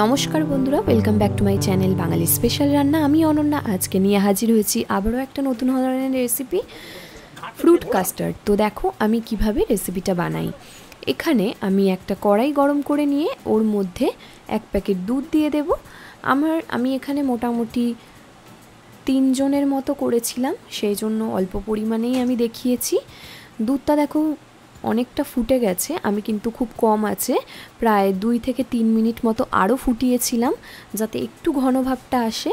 নমস্কার বন্ধুরা welcome back to my channel Bangali special Ranna আমি অনন্যা আজকে নিয়ে হাজির হয়েছি আবারও একটা নতুন ধরনের রেসিপি ফ্রুট কাস্টার্ড তো দেখো আমি কিভাবে রেসিপিটা বানাই এখানে আমি একটা কড়াই গরম করে নিয়ে ওর মধ্যে এক প্যাকেট দুধ দিয়ে দেব আমার আমি এখানে মোটামুটি তিনজনের মতো করেছিলাম সেই জন্য অল্প পরিমাণেই আমি দেখিয়েছি দুধটা দেখো অনেকটা ফুটে গেছে আমি কিন্তু খুব কম আছে প্রায় দুই থেকে তিন মিনিট মতো আরও ফুটিয়েছিলাম যাতে একটু ঘন ভাবটা আসে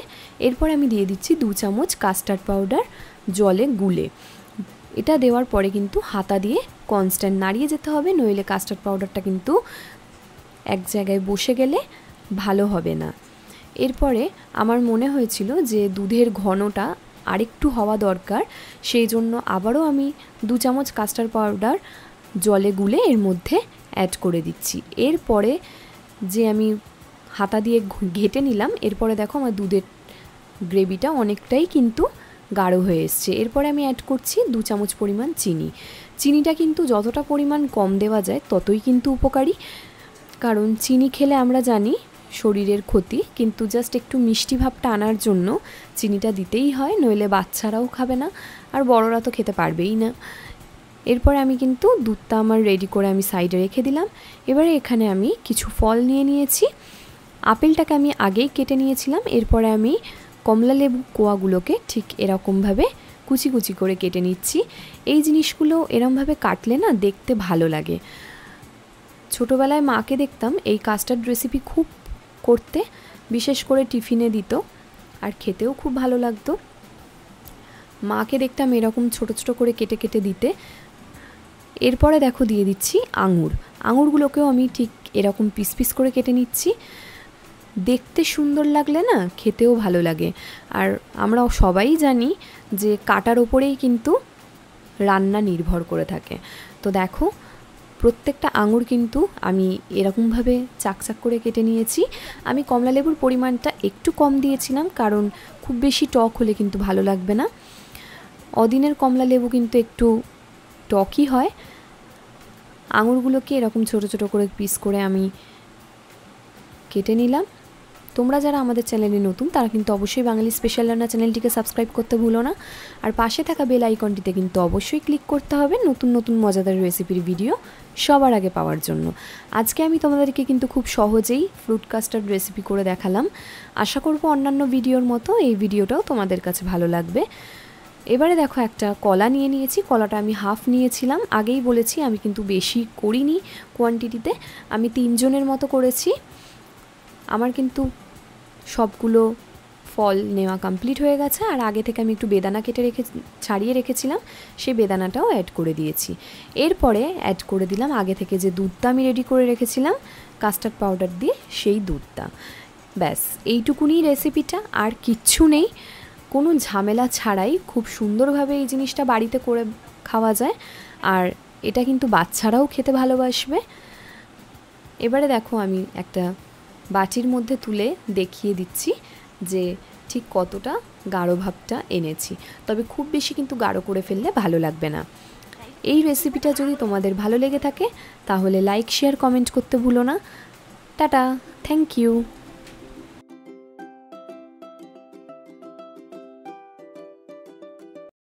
এরপর আমি দিয়ে দিচ্ছি দু চামচ কাস্টার্ড পাউডার জলে গুলে এটা দেওয়ার পরে কিন্তু হাতা দিয়ে কনস্ট্যান্ট নাড়িয়ে যেতে হবে নইলে কাস্টার্ড পাউডারটা কিন্তু এক জায়গায় বসে গেলে ভালো হবে না এরপরে আমার মনে হয়েছিল যে দুধের ঘনটা আরেকটু হওয়া দরকার সেই জন্য আবারও আমি দু চামচ কাস্টার্ড পাউডার জলে গুলে এর মধ্যে অ্যাড করে দিচ্ছি এরপরে যে আমি হাতা দিয়ে ঘেটে নিলাম এরপরে দেখো আমার দুধের গ্রেভিটা অনেকটাই কিন্তু গাঢ় হয়ে এসছে এরপরে আমি অ্যাড করছি দু চামচ পরিমাণ চিনি চিনিটা কিন্তু যতটা পরিমাণ কম দেওয়া যায় ততই কিন্তু উপকারী কারণ চিনি খেলে আমরা জানি শরীরের ক্ষতি কিন্তু জাস্ট একটু মিষ্টি ভাবটা আনার জন্য চিনিটা দিতেই হয় নইলে বাচ্চারাও খাবে না আর বড়রা তো খেতে পারবেই না এরপর আমি কিন্তু দুধটা আমার রেডি করে আমি সাইডে রেখে দিলাম এবারে এখানে আমি কিছু ফল নিয়ে নিয়েছি আপেলটাকে আমি আগেই কেটে নিয়েছিলাম এরপরে আমি কমলা লেবু কোয়াগুলোকে ঠিক এরকমভাবে কুচি কুচি করে কেটে নিচ্ছি এই জিনিসগুলো এরমভাবে কাটলে না দেখতে ভালো লাগে ছোটোবেলায় মাকে দেখতাম এই কাস্টার্ড রেসিপি খুব করতে বিশেষ করে টিফিনে দিত আর খেতেও খুব ভালো লাগতো মাকে দেখতাম এরকম ছোট ছোট করে কেটে কেটে দিতে এরপরে দেখো দিয়ে দিচ্ছি আঙুর আঙুরগুলোকেও আমি ঠিক এরকম পিস পিস করে কেটে নিচ্ছি দেখতে সুন্দর লাগলে না খেতেও ভালো লাগে আর আমরা সবাই জানি যে কাটার ওপরেই কিন্তু রান্না নির্ভর করে থাকে তো দেখো প্রত্যেকটা আঙুর কিন্তু আমি এরকমভাবে চাকচাক করে কেটে নিয়েছি আমি কমলা লেবুর পরিমাণটা একটু কম দিয়েছিলাম কারণ খুব বেশি টক হলে কিন্তু ভালো লাগবে না অদিনের কমলা লেবু কিন্তু একটু টকই হয় আঙুরগুলোকে এরকম ছোট ছোট করে পিস করে আমি কেটে নিলাম তোমরা যারা আমাদের চ্যানেলে নতুন তারা কিন্তু অবশ্যই বাঙালি স্পেশাল রান্না চ্যানেলটিকে সাবস্ক্রাইব করতে ভুলো না আর পাশে থাকা বেল আইকনটিতে কিন্তু অবশ্যই ক্লিক করতে হবে নতুন নতুন মজাদার রেসিপির ভিডিও সবার আগে পাওয়ার জন্য আজকে আমি তোমাদেরকে কিন্তু খুব সহজেই ফ্রুট কাস্টার্ড রেসিপি করে দেখালাম আশা করব অন্যান্য ভিডিওর মতো এই ভিডিওটাও তোমাদের কাছে ভালো লাগবে এবারে দেখো একটা কলা নিয়ে নিয়েছি কলাটা আমি হাফ নিয়েছিলাম আগেই বলেছি আমি কিন্তু বেশি করিনি কোয়ান্টিটিতে আমি তিনজনের মতো করেছি আমার কিন্তু সবগুলো ফল নেওয়া কমপ্লিট হয়ে গেছে আর আগে থেকে আমি একটু বেদানা কেটে রেখে ছাড়িয়ে রেখেছিলাম সেই বেদানাটাও অ্যাড করে দিয়েছি এরপরে অ্যাড করে দিলাম আগে থেকে যে দুধটা আমি রেডি করে রেখেছিলাম কাস্টার্ড পাউডার দিয়ে সেই দুধটা ব্যাস এইটুকুনি রেসিপিটা আর কিচ্ছু নেই কোনো ঝামেলা ছাড়াই খুব সুন্দরভাবে এই জিনিসটা বাড়িতে করে খাওয়া যায় আর এটা কিন্তু বাচ্চারাও খেতে ভালোবাসবে এবারে দেখো আমি একটা বাটির মধ্যে তুলে দেখিয়ে দিচ্ছি যে ঠিক কতটা গাঢ় ভাবটা এনেছি তবে খুব বেশি কিন্তু গাঢ় করে ফেললে ভালো লাগবে না এই রেসিপিটা যদি তোমাদের ভালো লেগে থাকে তাহলে লাইক শেয়ার কমেন্ট করতে ভুলো না টাটা থ্যাংক ইউ